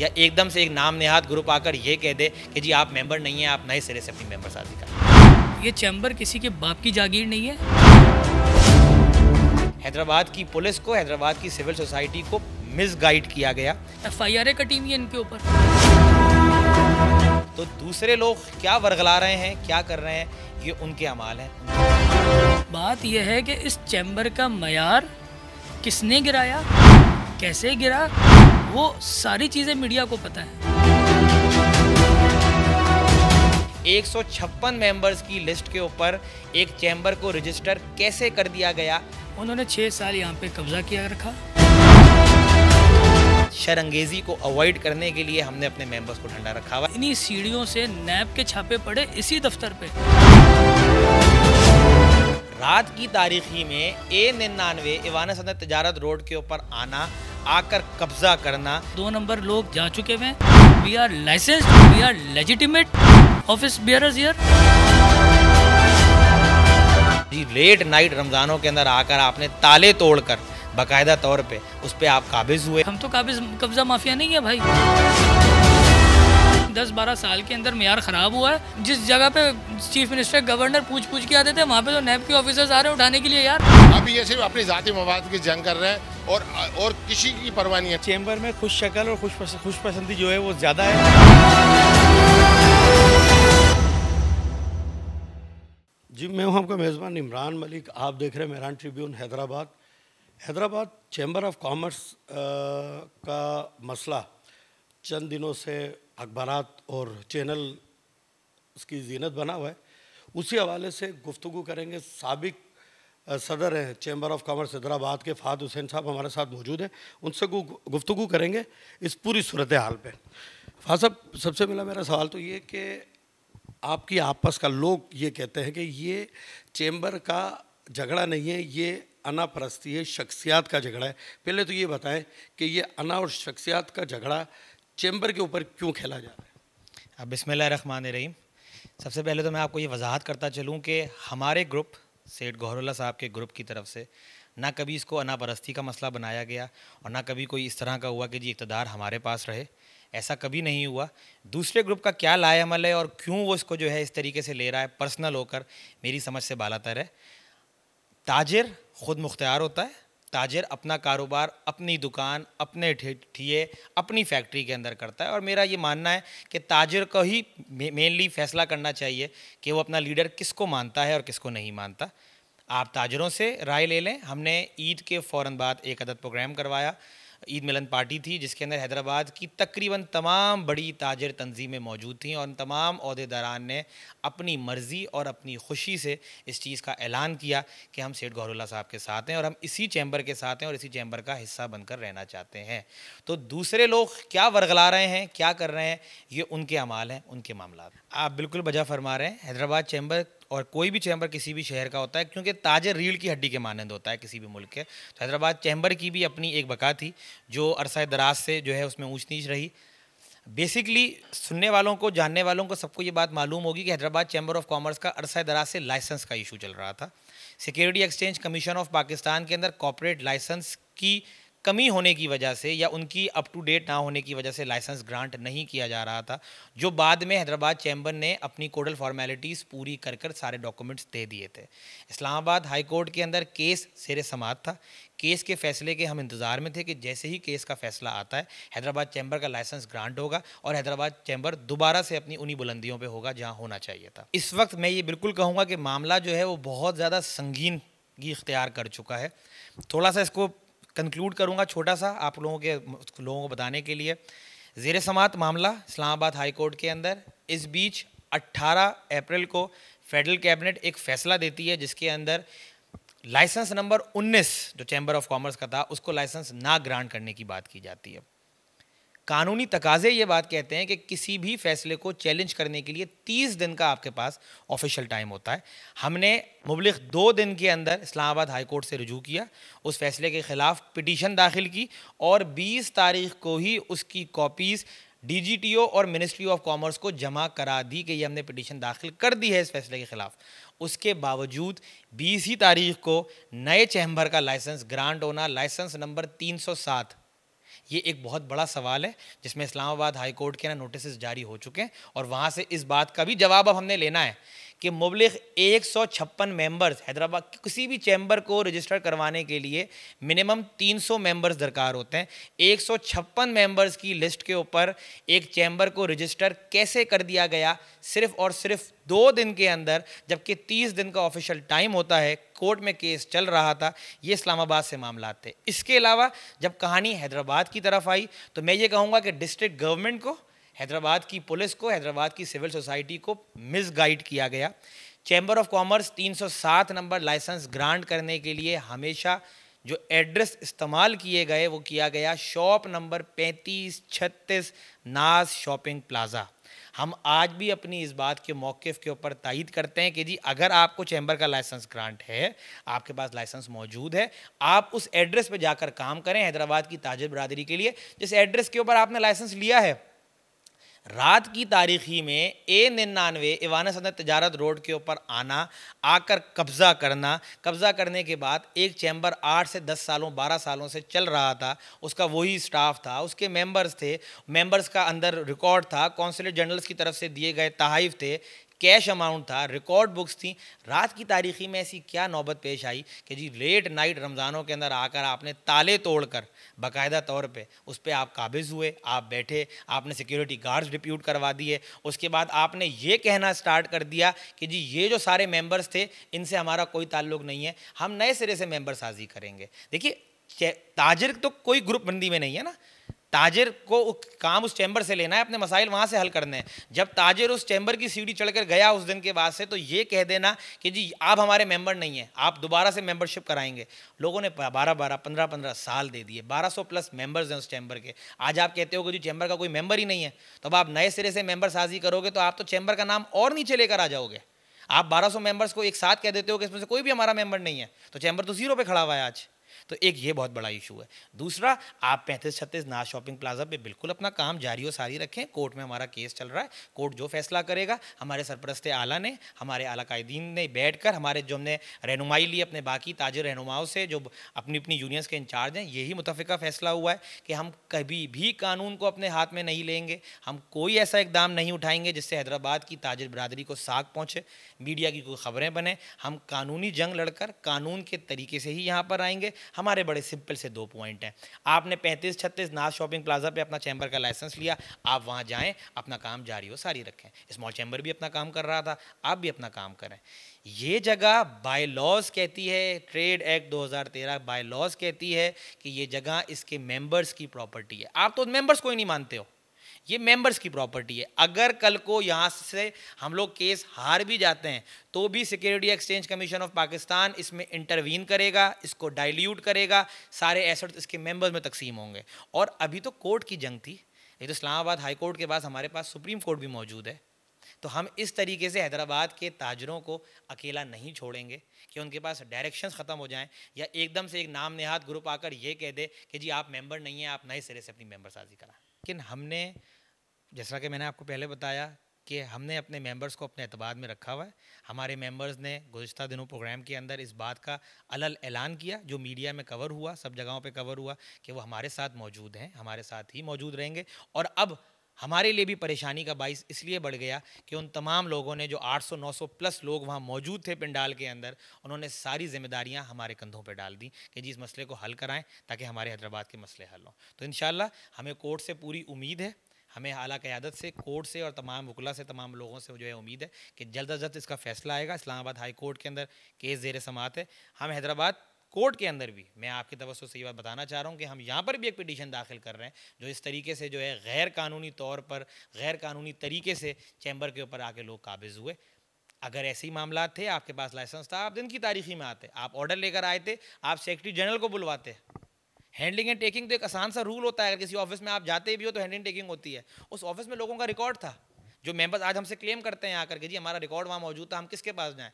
या एकदम से एक नाम नेहात ग्रुप आकर ये कह दे कि जी आप मेंबर नहीं है आप नए सिरे से अपनी मेंबर शादी का ये चैम्बर किसी के बाप की जागीर नहीं है हैदराबाद की पुलिस को हैदराबाद की सिविल सोसाइटी को मिसगाइड किया गया एफ आई आर कटी हुई है इनके ऊपर तो दूसरे लोग क्या वर्गला रहे हैं क्या कर रहे हैं ये उनके अमाल हैं बात यह है कि इस चैम्बर का मैार किसने गिराया कैसे गिरा वो सारी चीज़ें मीडिया को पता है एक मेंबर्स की लिस्ट के ऊपर एक चैम्बर को रजिस्टर कैसे कर दिया गया उन्होंने छह साल यहाँ पे कब्जा किया रखा शरंगेजी को अवॉइड करने के लिए हमने अपने मेंबर्स को ठंडा रखा हुआ इन्हीं सीढ़ियों से नैब के छापे पड़े इसी दफ्तर पे रात की तारीखी में ए निन्यानवे इवान सदर तजारत रोड के ऊपर आना आकर कब्जा करना दो नंबर लोग जा चुके हैं we are licence we are legitimate office bear late night रमजानों के अंदर आकर आपने ताले तोड़कर बाकायदा तौर पे उस पर आप काबिज हुए हम तो काबिज कब्जा माफिया नहीं है भाई दस बारह साल के अंदर मैार ख़राब हुआ है जिस जगह पे चीफ मिनिस्टर गवर्नर पूछ पूछ के आते थे वहाँ पे तो नैब के ऑफिसर्स आ रहे हैं उठाने के लिए यार अब ये सिर्फ अपने ज़ाती मवाद की जंग कर रहे हैं और और किसी की परवाह नहीं है चैम्बर में खुश शक्ल और खुश पस, खुश पसंदी जो है वो ज़्यादा है जी मैं हूँ आपका मेज़बान इमरान मलिक आप देख रहे हैं Mehran Tribune Hyderabad Hyderabad chamber of commerce का मसला चंद दिनों से अखबार और चैनल उसकी जीनत बना हुआ है उसी हवाले से गुफ्तु करेंगे सबक सदर हैं चैम्बर ऑफ कॉमर्स हैदराबाद के फ़ाद हुसैन साहब हमारे साथ मौजूद हैं उनसे गुफ्तु करेंगे इस पूरी सूरत हाल पर फाद साहब सबसे पहला मेरा सवाल तो ये कि आपकी आपस का लोग ये कहते हैं कि ये चैम्बर का झगड़ा नहीं है ये अना परस्ती है शख्सियात का झगड़ा है पहले तो ये बताएं कि ये अना और शख्सियात का झगड़ा चैम्बर के ऊपर क्यों खेला जा रहा है अब बिस्मिल रन रहीम सबसे पहले तो मैं आपको ये वजाहत करता चलूँ कि हमारे ग्रुप सेठ गौरल्ला साहब के ग्रुप की तरफ से ना कभी इसको अनापरस्ती का मसला बनाया गया और ना कभी कोई इस तरह का हुआ कि जी इकतदार हमारे पास रहे ऐसा कभी नहीं हुआ दूसरे ग्रुप का क्या लाए अमल है और क्यों वो इसको जो है इस तरीके से ले रहा है पर्सनल होकर मेरी समझ से बालातर है ताजिर ख़ुद मुख्तार होता है ताजर अपना कारोबार अपनी दुकान अपने ठिए अपनी फैक्ट्री के अंदर करता है और मेरा ये मानना है कि ताजर को ही मेनली फैसला करना चाहिए कि वो अपना लीडर किसको मानता है और किसको नहीं मानता आप ताजरों से राय ले लें हमने ईद के फ़ौर बाद एक अदद प्रोग्राम करवाया ईद मिलन पार्टी थी जिसके अंदर हैदराबाद की तकरीबन तमाम बड़ी ताजर तंजीमें मौजूद थीं और तमाम अहदेदारान ने अपनी मर्ज़ी और अपनी खुशी से इस चीज़ का ऐलान किया कि हम सेठ गौरुल्ला साहब के साथ हैं और हम इसी चैम्बर के साथ हैं और इसी चैम्बर का हिस्सा बनकर रहना चाहते हैं तो दूसरे लोग क्या वर्गला रहे हैं क्या कर रहे हैं ये उनके अमाल हैं उनके मामला आप बिल्कुल बजा फरमा रहे हैं हैदराबाद चैम्बर और कोई भी चैम्बर किसी भी शहर का होता है क्योंकि ताजे रीढ़ की हड्डी के मानंद होता है किसी भी मुल्क के तो हैदराबाद चैम्बर की भी अपनी एक बका थी जो अरसा दराज से जो है उसमें ऊँच नीच रही बेसिकली सुनने वालों को जानने वालों को सबको ये बात मालूम होगी कि हैदराबाद चैम्बर ऑफ कॉमर्स का अरसा दराज से लाइसेंस का इशू चल रहा था security exchange commission of Pakistan के अंदर कॉपरेट लाइसेंस की कमी होने की वजह से या उनकी अप टू डेट ना होने की वजह से लाइसेंस ग्रांट नहीं किया जा रहा था जो बाद में हैदराबाद चैम्बर ने अपनी कोडल फॉर्मेलिटीज़ पूरी कर कर सारे डॉक्यूमेंट्स दे दिए थे इस्लामाबाद हाई कोर्ट के अंदर केस सिरे समात था केस के फैसले के हम इंतज़ार में थे कि जैसे ही केस का फैसला आता है हैदराबाद चैम्बर का लाइसेंस ग्रांट होगा और हैदराबाद चैम्बर दोबारा से अपनी उन्हीं बुलंदियों पर होगा जहाँ होना चाहिए था इस वक्त मैं ये बिल्कुल कहूँगा कि मामला जो है वो बहुत ज़्यादा संगीन की इख्तियार कर चुका है थोड़ा सा इसको कंक्लूड करूंगा छोटा सा आप लोगों के लोगों को बताने के लिए जेर समात मामला इस्लामाबाद हाई कोर्ट के अंदर इस बीच 18 अप्रैल को फेडरल कैबिनेट एक फैसला देती है जिसके अंदर लाइसेंस नंबर 19 जो चैम्बर ऑफ कॉमर्स का था उसको लाइसेंस ना ग्रांट करने की बात की जाती है कानूनी तकाजे ये बात कहते हैं कि किसी भी फैसले को चैलेंज करने के लिए तीस दिन का आपके पास ऑफिशियल टाइम होता है हमने मुबलिक दो दिन के अंदर इस्लामाबाद हाई कोर्ट से रजू किया उस फैसले के ख़िलाफ़ पिटीशन दाखिल की और बीस तारीख को ही उसकी कॉपीज़ डीजीटीओ और मिनिस्ट्री ऑफ कॉमर्स को जमा करा दी कि ये हमने पिटीशन दाखिल कर दी है इस फैसले के ख़िलाफ़ उसके बावजूद बीस ही तारीख को नए चैम्बर का लाइसेंस ग्रांट होना लाइसेंस नंबर तीन सौ सात ये एक बहुत बड़ा सवाल है जिसमें इस्लामाबाद हाई कोर्ट के ना नोटिस जारी हो चुके हैं और वहाँ से इस बात का भी जवाब अब हमने लेना है कि मुबलिक एक सौ छप्पन मेम्बर्स हैदराबाद के किसी भी चैम्बर को रजिस्टर करवाने के लिए मिनिमम तीन सौ मेम्बर्स दरकार होते हैं एक सौ छप्पन मेम्बर्स की लिस्ट के ऊपर एक चैम्बर को रजिस्टर कैसे कर दिया गया सिर्फ और सिर्फ दो दिन के अंदर जबकि तीस दिन का ऑफिशियल टाइम होता है कोर्ट में केस चल रहा था ये इस्लामाबाद से मामला थे इसके अलावा जब कहानी हैदराबाद की तरफ आई तो मैं ये कहूँगा कि डिस्ट्रिक्ट गवर्नमेंट को हैदराबाद की पुलिस को हैदराबाद की सिविल सोसाइटी को मिसगाइड किया गया chamber of commerce 307 number licence grant करने के लिए हमेशा जो एड्रेस इस्तेमाल किए गए वो किया गया शॉप नंबर पैंतीस छत्तीस नाज शॉपिंग प्लाज़ा हम आज भी अपनी इस बात के मौक़ के ऊपर तायद करते हैं कि जी अगर आपको चैम्बर का लाइसेंस ग्रांट है आपके पास लाइसेंस मौजूद है आप उस एड्रेस पर जाकर काम करें हैदराबाद की ताजर बरदरी के लिए जिस एड्रेस के ऊपर आपने लाइसेंस लिया है रात की तारीखी में ए निन्यानवे इवाना सदर तजारत रोड के ऊपर आना आकर कब्ज़ा करना कब्ज़ा करने के बाद एक चैम्बर आठ से दस सालों बारह सालों से चल रहा था उसका वही स्टाफ था उसके मेंबर्स थे मेंबर्स का अंदर रिकॉर्ड था कौंसलेट जनरल्स की तरफ से दिए गए तहाइफ थे कैश अमाउंट था रिकॉर्ड बुक्स थी रात की तारीखी में ऐसी क्या नौबत पेश आई कि जी लेट नाइट रमज़ानों के अंदर आकर आपने ताले तोड़कर बाकायदा तौर पे उस पर आप काबिज़ हुए आप बैठे आपने सिक्योरिटी गार्ड्स डिप्यूट करवा दिए उसके बाद आपने ये कहना स्टार्ट कर दिया कि जी ये जो सारे मेम्बर्स थे इनसे हमारा कोई ताल्लुक नहीं है हम नए सिरे से मेम्बर साजी करेंगे देखिए ताजर तो कोई ग्रुप बंदी में नहीं है ना ताजिर को काम उस चैम्बर से लेना है अपने मसाइल वहाँ से हल करने हैं जब ताजिर उस चैम्बर की सीढ़ी चढ़कर गया उस दिन के बाद से तो ये कह देना कि जी आप हमारे मेंबर नहीं हैं आप दोबारा से मेंबरशिप कराएंगे लोगों ने बारह बारह पंद्रह पंद्रह साल दे दिए बारह सौ प्लस मेंबर्स हैं उस चैम्बर के आज आप कहते हो कि जी चैम्बर का कोई मेंबर ही नहीं है तो अब आप नए सिरे से मेंबर साजी करोगे तो आप तो चैम्बर का नाम और नीचे लेकर आ जाओगे आप बारह सौ को एक साथ कह देते हो कि इसमें से कोई भी हमारा मेंबर नहीं है तो चैम्बर तो जीरो पर खड़ा हुआ है आज तो एक ये बहुत बड़ा इशू है दूसरा आप पैंतीस छत्तीस नाथ शॉपिंग प्लाजा पे बिल्कुल अपना काम जारी और सारी रखें कोर्ट में हमारा केस चल रहा है कोर्ट जो फैसला करेगा हमारे सरपरस्ते आला ने हमारे आला कायदीन ने बैठ कर हमारे जो हमने रहनुमाई ली अपने बाकी ताजर रहनुमाओं से जो अपनी अपनी यूनियंस के इंचार्ज हैं यही मुतफ़ा फैसला हुआ है कि हम कभी भी कानून को अपने हाथ में नहीं लेंगे हम कोई ऐसा इकदाम नहीं उठाएंगे जिससे हैदराबाद की ताजर बरदरी को साग पहुँचे मीडिया की कोई खबरें बने हम कानूनी जंग लड़कर कानून के तरीके से ही यहाँ पर आएंगे हमारे बड़े सिंपल से दो पॉइंट हैं आपने पैंतीस छत्तीस नाथ शॉपिंग प्लाजा पे अपना चैम्बर का लाइसेंस लिया आप वहाँ जाएँ अपना काम जारी हो सारी रखें स्मॉल चैम्बर भी अपना काम कर रहा था आप भी अपना काम करें ये जगह बाय लॉज कहती है ट्रेड एक्ट 2013 बाय लॉज कहती है कि ये जगह इसके मेंबर्स की प्रॉपर्टी है आप तो मेंबर्स को ही नहीं मानते हो ये मेंबर्स की प्रॉपर्टी है अगर कल को यहाँ से हम लोग केस हार भी जाते हैं तो भी security exchange commission of Pakistan इसमें इंटरवीन करेगा इसको डाइल्यूट करेगा सारे एसेट्स इसके मेंबर्स में तकसीम होंगे और अभी तो कोर्ट की जंग थी ये तो इस्लामाबाद हाई कोर्ट के पास हमारे पास सुप्रीम कोर्ट भी मौजूद है तो हम इस तरीके से हैदराबाद के ताजरों को अकेला नहीं छोड़ेंगे कि उनके पास डायरेक्शन ख़त्म हो जाएं या एकदम से एक नाम नेहात ग्रुप आकर ये कह दे कि जी आप मेंबर नहीं हैं आप नए सिरे से अपनी मेंबर साजी करा लेकिन हमने जैसा कि मैंने आपको पहले बताया कि हमने अपने मेंबर्स को अपने अतबाद में रखा हुआ है हमारे मेंबर्स ने गुज्त दिनों प्रोग्राम के अंदर इस बात का अलल ऐलान किया जो मीडिया में कवर हुआ सब जगहों पे कवर हुआ कि वो हमारे साथ मौजूद हैं हमारे साथ ही मौजूद रहेंगे और अब हमारे लिए भी परेशानी का बाइस इसलिए बढ़ गया कि उन तमाम लोगों ने जो 800-900 प्लस लोग वहाँ मौजूद थे पिंडाल के अंदर उन्होंने सारी जिम्मेदारियाँ हमारे कंधों पर डाल दी कि जी इस मसले को हल कराएं ताकि हमारे हैदराबाद के मसले हल हों तो इन हमें कोर्ट से पूरी उम्मीद है हमें अला क़्यादत से कोर्ट से और तमाम वकला से तमाम लोगों से जो है उम्मीद है कि जल्द अज जल्द इसका फैसला आएगा इस्लामाबाद हाई कोर्ट के अंदर केस जेर समात है हम हैदराबाद कोर्ट के अंदर भी मैं आपकी तवसो से ये बात बताना चाह रहा हूँ कि हम यहाँ पर भी एक पिटीशन दाखिल कर रहे हैं जो इस तरीके से जो है गैर कानूनी तौर पर गैर कानूनी तरीके से चैम्बर के ऊपर आके लोग काबिज़ हुए अगर ऐसे ही मामला थे आपके पास लाइसेंस था आप दिन की तारीखी में आते आप ऑर्डर लेकर आए थे आप सेक्रेटरी जनरल को बुलवाते हैंडलिंग एंड टेकिंग तो एक आसान सा रूल होता है अगर किसी ऑफिस में आप जाते भी हो तो हैंडलिंग टेकिंग होती है उस ऑफिस में लोगों का रिकॉर्ड था जो मेंबर्स आज हमसे क्लेम करते हैं आकर के जी हमारा रिकॉर्ड वहाँ मौजूद था हम किसके पास जाएँ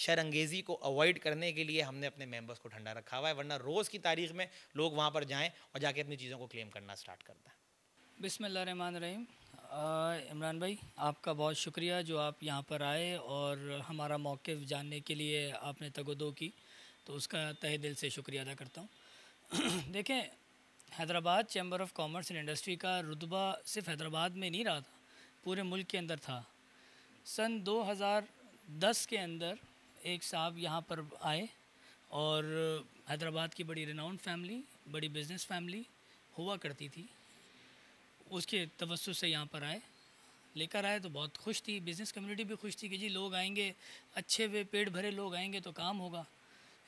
शरंगेजी को अवॉइड करने के लिए हमने अपने मेंबर्स को ठंडा रखा हुआ है वरना रोज़ की तारीख में लोग वहाँ पर जाएँ और जाके अपनी चीज़ों को क्लेम करना स्टार्ट करता है बिसमान रहीम इमरान भाई आपका बहुत शुक्रिया जो आप यहाँ पर आए और हमारा मौक़ जानने के लिए आपने तगदो की तो उसका तहे दिल से शुक्रिया अदा करता हूँ देखें Hyderabad chamber of commerce and industry का रुतबा सिर्फ हैदराबाद में नहीं रहा था पूरे मुल्क के अंदर था सन 2010 के अंदर एक साहब यहाँ पर आए और हैदराबाद की बड़ी रिनाउंड फैमिली बड़ी बिज़नेस फैमिली हुआ करती थी उसके तवसु से यहाँ पर आए लेकर आए तो बहुत खुश थी बिज़नेस कम्युनिटी भी खुश थी कि जी लोग आएंगे अच्छे वे पेट भरे लोग आएंगे तो काम होगा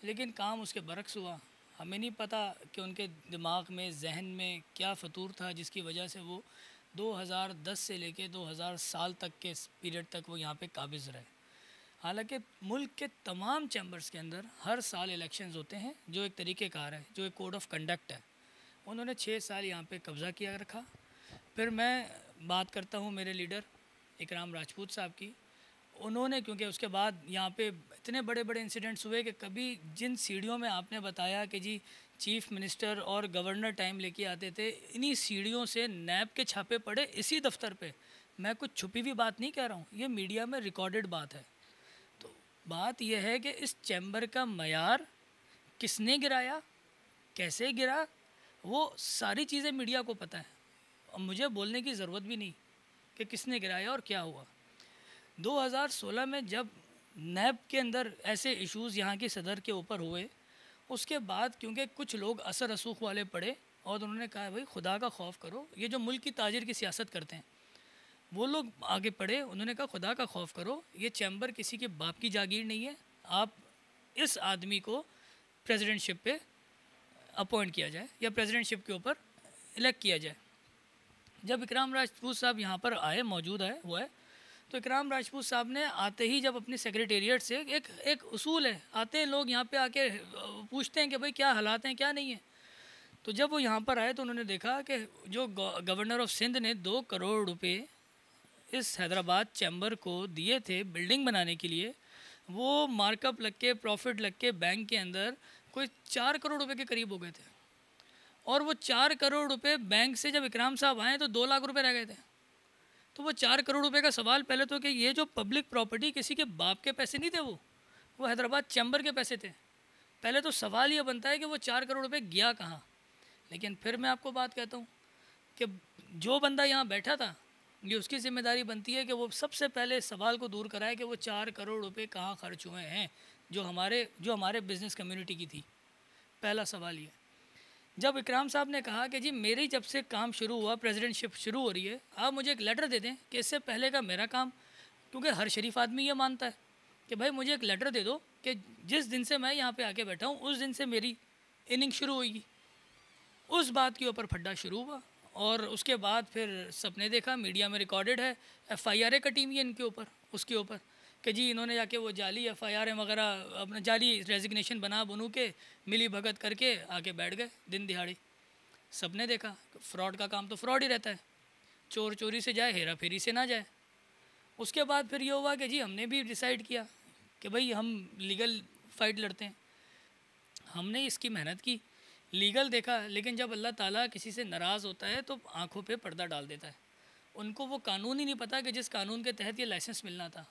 लेकिन काम उसके बरक्स हुआ हमें नहीं पता कि उनके दिमाग में जहन में क्या फतूर था जिसकी वजह से वो 2010 से लेके 2000 साल तक के पीरियड तक वो यहाँ पे काबिज रहे हालांकि मुल्क के तमाम चैम्बर्स के अंदर हर साल इलेक्शंस होते हैं जो एक तरीक़ेकार है जो एक कोड ऑफ कंडक्ट है उन्होंने छः साल यहाँ पे कब्ज़ा किया रखा फिर मैं बात करता हूँ मेरे लीडर इकराम राजपूत साहब की उन्होंने क्योंकि उसके बाद यहाँ पे इतने बड़े बड़े इंसिडेंट्स हुए कि कभी जिन सीढ़ियों में आपने बताया कि जी चीफ मिनिस्टर और गवर्नर टाइम लेके आते थे इन्हीं सीढ़ियों से नैब के छापे पड़े इसी दफ्तर पे मैं कुछ छुपी हुई बात नहीं कह रहा हूँ ये मीडिया में रिकॉर्डेड बात है तो बात यह है कि इस चैम्बर का मैार किसने गिराया कैसे गिरा वो सारी चीज़ें मीडिया को पता है और मुझे बोलने की ज़रूरत भी नहीं कि किसने गिराया और क्या हुआ 2016 में जब नैब के अंदर ऐसे इश्यूज़ यहाँ के सदर के ऊपर हुए उसके बाद क्योंकि कुछ लोग असर रसूख वाले पड़े और उन्होंने कहा भाई खुदा का खौफ करो ये जो मुल्क की ताजिर की सियासत करते हैं वो लोग आगे पढ़े उन्होंने कहा खुदा का खौफ करो ये चैम्बर किसी के बाप की जागीर नहीं है आप इस आदमी को प्रेसिडेंटशिप पे अपॉइंट किया जाए या प्रेसिडेंटशिप के ऊपर इलेक्ट किया जाए जब इकराम राजपूत साहब यहाँ पर आए मौजूद आए हुआ है तो इकराम राजपूत साहब ने आते ही जब अपने सेक्रेटेरिएट से एक एक उसूल है आते हैं लोग यहाँ पे आके पूछते हैं कि भाई क्या हालात हैं क्या नहीं है तो जब वो यहाँ पर आए तो उन्होंने देखा कि जो गवर्नर ऑफ सिंध ने दो करोड़ रुपए इस हैदराबाद चैम्बर को दिए थे बिल्डिंग बनाने के लिए वो मार्कअप लग के प्रॉफिट लग के बैंक के अंदर कोई चार करोड़ रुपये के करीब हो गए थे और वो चार करोड़ रुपये बैंक से जब इकराम साहब आए तो दो लाख रुपये रह गए थे तो वो चार करोड़ रुपए का सवाल पहले तो कि ये जो पब्लिक प्रॉपर्टी किसी के बाप के पैसे नहीं थे वो वो हैदराबाद चैम्बर के पैसे थे पहले तो सवाल ये बनता है कि वो चार करोड़ रुपये गया कहाँ लेकिन फिर मैं आपको बात कहता हूँ कि जो बंदा यहाँ बैठा था ये उसकी जिम्मेदारी बनती है कि वो सबसे पहले सवाल को दूर कराए कि वो चार करोड़ रुपये कहाँ खर्च हुए हैं जो हमारे जो हमारे बिज़नेस कम्यूनिटी की थी पहला सवाल ये जब इकराम साहब ने कहा कि जी मेरी जब से काम शुरू हुआ प्रेसिडेंटशिप शुरू हो रही है आप मुझे एक लेटर दे दें कि इससे पहले का मेरा काम क्योंकि हर शरीफ आदमी ये मानता है कि भाई मुझे एक लेटर दे दो कि जिस दिन से मैं यहाँ पे आके बैठा हूँ उस दिन से मेरी इनिंग शुरू होगी उस बात के ऊपर फड्डा शुरू हुआ और उसके बाद फिर सपने देखा मीडिया में रिकॉर्डेड है एफ आई आर ए का टीम इनके ऊपर उसके ऊपर कि जी इन्होंने जाके वो जाली एफ आई आर वगैरह अपना जाली रेजिग्नेशन बना बनू के मिली भगत करके आके बैठ गए दिन दिहाड़ी सब ने देखा फ्रॉड का काम तो फ्रॉड ही रहता है चोर चोरी से जाए हेरा फेरी से ना जाए उसके बाद फिर ये हुआ कि जी हमने भी डिसाइड किया कि भाई हम लीगल फाइट लड़ते हैं हमने इसकी मेहनत की लीगल देखा लेकिन जब अल्लाह ताला किसी से नाराज़ होता है तो आंखों पे पर्दा डाल देता है उनको वो कानून ही नहीं पता कि जिस कानून के तहत ये लाइसेंस मिलना था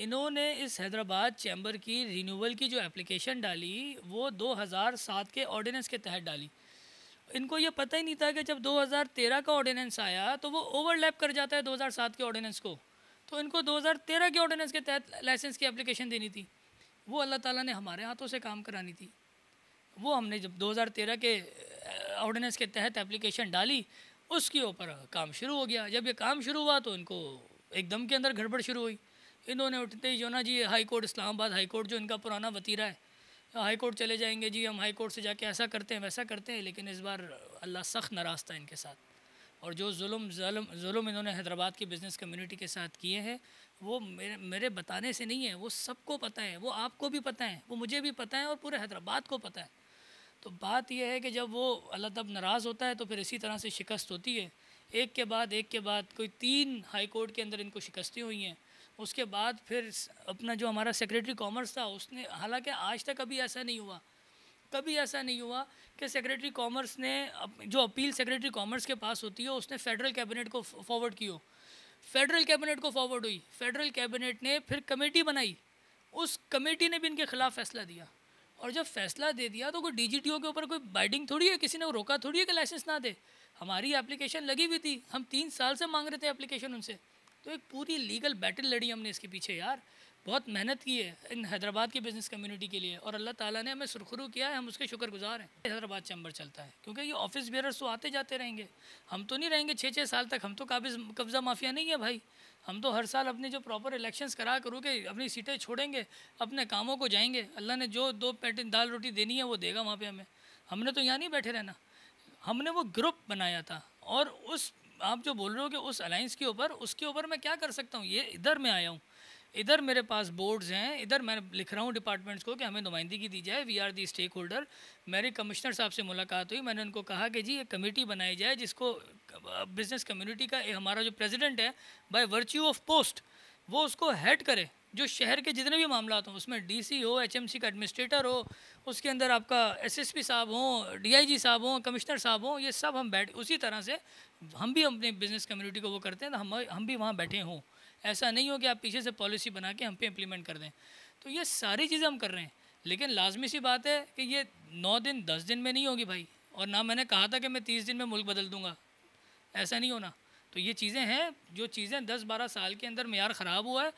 इन्होंने इस हैदराबाद चैम्बर की रिन्यूअल की जो एप्लीकेशन डाली वो 2007 के ऑर्डिनेंस के तहत डाली इनको ये पता ही नहीं था कि जब 2013 का ऑर्डिनेंस आया तो वो ओवरलैप कर जाता है 2007 के ऑर्डिनेंस को तो इनको 2013 के ऑर्डिनेंस के तहत लाइसेंस की एप्लीकेशन देनी थी वो अल्लाह ताला ने हमारे हाथों से काम करानी थी वो हमने जब 2013 के ऑर्डिनेंस के तहत एप्लीकेशन डाली उसके ऊपर काम शुरू हो गया जब ये काम शुरू हुआ तो इनको एकदम के अंदर गड़बड़ शुरू हुई इन्होंने उठते ही जो ना जी high court Islamabad high court जो इनका पुराना वतीरा है हाई कोर्ट चले जाएंगे जी हम हाई कोर्ट से जाके ऐसा करते हैं वैसा करते हैं लेकिन इस बार अल्लाह सख्त नाराज़ था इनके साथ और जो जुल्म जुल्म इन्होंने हैदराबाद की बिज़नेस कम्युनिटी के साथ किए हैं वो मेरे मेरे बताने से नहीं है वो सबको पता है वो आपको भी पता है वो मुझे भी पता है और पूरे हैदराबाद को पता है तो बात यह है कि जब वो अल्लाह तब नाराज़ होता है तो फिर इसी तरह से शिकस्त होती है एक के बाद एक के बाद कोई तीन हाई कोर्ट के अंदर इनको शिकस्तें हुई हैं उसके बाद फिर अपना जो हमारा सेक्रेटरी कॉमर्स था उसने हालांकि आज तक कभी ऐसा नहीं हुआ कभी ऐसा नहीं हुआ कि सेक्रेटरी कॉमर्स ने जो अपील सेक्रेटरी कॉमर्स के पास होती है हो, उसने फेडरल कैबिनेट को फॉरवर्ड की हो फेडरल कैबिनेट को फॉरवर्ड हुई फेडरल कैबिनेट ने फिर कमेटी बनाई उस कमेटी ने भी इनके ख़िलाफ़ फैसला दिया और जब फैसला दे दिया तो कोई डी के ऊपर कोई बाइडिंग थोड़ी है किसी ने रोका थोड़ी है कि लाइसेंस ना दे हमारी एप्लीकेशन लगी हुई थी हम तीन साल से मांग रहे थे एप्लीकेशन उनसे तो एक पूरी लीगल बैटल लड़ी हमने इसके पीछे यार बहुत मेहनत की है इन हैदराबाद की बिज़नेस कम्युनिटी के लिए और अल्लाह ताला ने हमें सुरखरू किया है हम उसके शुक्रगुजार हैं हैदराबाद चैम्बर चलता है क्योंकि ये ऑफिस बेयरर्स तो आते जाते रहेंगे हम तो नहीं रहेंगे छः छः साल तक हम तो काबिज कब्ज़ा माफिया नहीं है भाई हम तो हर साल अपने जो प्रॉपर इलेक्शंस करा करूँ के अपनी सीटें छोड़ेंगे अपने कामों को जाएंगे अल्लाह ने जो दो पेट दाल रोटी देनी है वो देगा वहाँ पर हमें हमने तो यहाँ नहीं बैठे रहना हमने वो ग्रुप बनाया था और उस आप जो बोल रहे हो कि उस अलाइंस के ऊपर उसके ऊपर मैं क्या कर सकता हूँ ये इधर मैं आया हूँ इधर मेरे पास बोर्ड्स हैं इधर मैं लिख रहा हूँ डिपार्टमेंट्स को कि हमें नुमाइंदगी दी जाए we are the stakeholder मेरी कमिश्नर साहब से मुलाकात हुई मैंने उनको कहा कि जी एक कमेटी बनाई जाए जिसको बिज़नेस कम्युनिटी का हमारा जो प्रेसिडेंट है बाय वर्च्यू ऑफ पोस्ट वो उसको हेड करे जो शहर के जितने भी मामला हों उसमें डीसी हो एचएमसी का एडमिनिस्ट्रेटर हो उसके अंदर आपका एसएसपी साहब हो डीआईजी साहब हो कमिश्नर साहब हो ये सब हम बैठ उसी तरह से हम भी अपने बिज़नेस कम्युनिटी को वो करते हैं तो हम हम भी वहाँ बैठे हों ऐसा नहीं हो कि आप पीछे से पॉलिसी बना के हम पे इम्प्लीमेंट कर दें तो ये सारी चीज़ें हम कर रहे हैं लेकिन लाजमी सी बात है कि ये नौ दिन दस दिन में नहीं होगी भाई और ना मैंने कहा था कि मैं तीस दिन में मुल्क बदल दूँगा ऐसा नहीं होना तो ये चीज़ें हैं जो चीज़ें दस बारह साल के अंदर मैार ख़राब हुआ है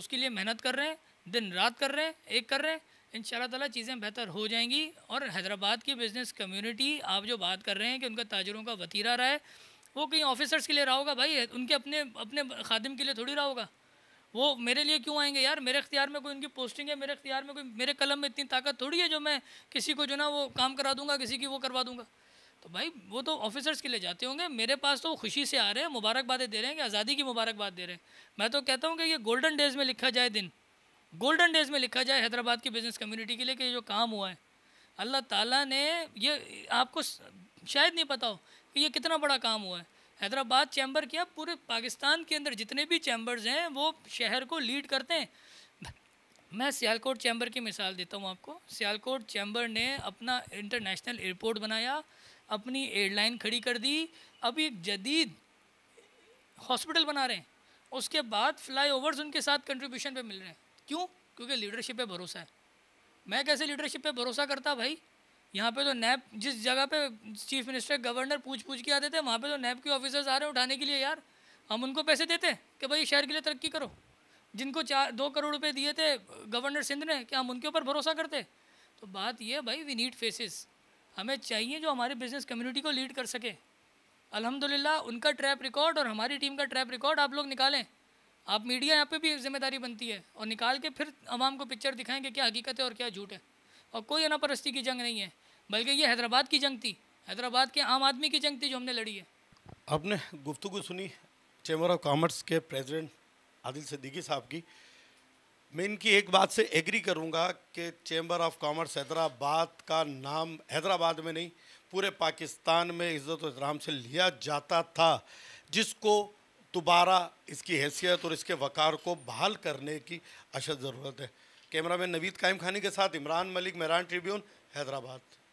उसके लिए मेहनत कर रहे हैं दिन रात कर रहे हैं एक कर रहे हैं इन ताला चीज़ें बेहतर हो जाएंगी और हैदराबाद की बिज़नेस कम्युनिटी आप जो बात कर रहे हैं कि उनका ताजरों का वतीरा रहा है वो कहीं ऑफिसर्स के लिए रहा होगा भाई उनके अपने अपने खादिम के लिए थोड़ी रहा होगा वो मेरे लिए क्यों आएंगे यार मेरे अख्तियार में कोई उनकी पोस्टिंग है मेरे अख्तियार में कोई मेरे कलम में इतनी ताकत थोड़ी है जो मैं किसी को जो ना वो काम करा दूंगा किसी की वो करवा दूंगा तो भाई वो तो ऑफिसर्स के लिए जाते होंगे मेरे पास तो खुशी से आ रहे हैं मुबारकबादें दे रहे हैं कि आज़ादी की मुबारकबाद दे रहे हैं मैं तो कहता हूँ कि ये गोल्डन डेज़ में लिखा जाए दिन गोल्डन डेज़ में लिखा जाए हैदराबाद की बिज़नेस कम्युनिटी के लिए कि जो काम हुआ है अल्लाह ताला ने ये आपको शायद नहीं पता हो कि ये कितना बड़ा काम हुआ है हैदराबाद चैम्बर क्या पूरे पाकिस्तान के अंदर जितने भी चैम्बर्स हैं वो शहर को लीड करते हैं मैं सियालकोट चैम्बर की मिसाल देता हूँ आपको सियालकोट चैम्बर ने अपना इंटरनेशनल एयरपोर्ट बनाया अपनी एयरलाइन खड़ी कर दी अभी एक जदीद हॉस्पिटल बना रहे हैं उसके बाद फ्लाई ओवर्स उनके साथ कंट्रीब्यूशन पे मिल रहे हैं क्यों क्योंकि लीडरशिप पे भरोसा है मैं कैसे लीडरशिप पे भरोसा करता भाई यहाँ पे तो नैब जिस जगह पे चीफ मिनिस्टर गवर्नर पूछ पूछ के आते थे वहाँ पे तो नैब के ऑफिसर्स आ रहे हैं उठाने के लिए यार हम उनको पैसे देते कि भाई शहर के लिए तरक्की करो जिनको चार दो करोड़ रुपये दिए थे गवर्नर सिंध ने क्या हम उनके ऊपर भरोसा करते तो बात यह भाई वी नीड फेसिस हमें चाहिए जो हमारे बिज़नेस कम्युनिटी को लीड कर सके अल्हम्दुलिल्लाह उनका ट्रैप रिकॉर्ड और हमारी टीम का ट्रैप रिकॉर्ड आप लोग निकालें आप मीडिया यहाँ पे भी जिम्मेदारी बनती है और निकाल के फिर आवाम को पिक्चर दिखाएं कि क्या हकीकत है और क्या झूठ है और कोई अनापरस्ती की जंग नहीं है बल्कि ये हैदराबाद की जंग थी हैदराबाद के आम आदमी की जंग थी जो हमने लड़ी है आपने गुफ्तु सुनी चैम्बर ऑफ कॉमर्स के प्रेजिडेंट आदिल सिद्दीकी साहब की मैं इनकी एक बात से एग्री करूंगा कि चैम्बर ऑफ कॉमर्स हैदराबाद का नाम हैदराबाद में नहीं पूरे पाकिस्तान में इज़्ज़त एहतराम से लिया जाता था जिसको दोबारा इसकी हैसियत और इसके वक़ार को बहाल करने की अशद ज़रूरत है कैमरा मैन नवीद कायम खानी के साथ इमरान मलिक मेहरान ट्रिब्यून हैदराबाद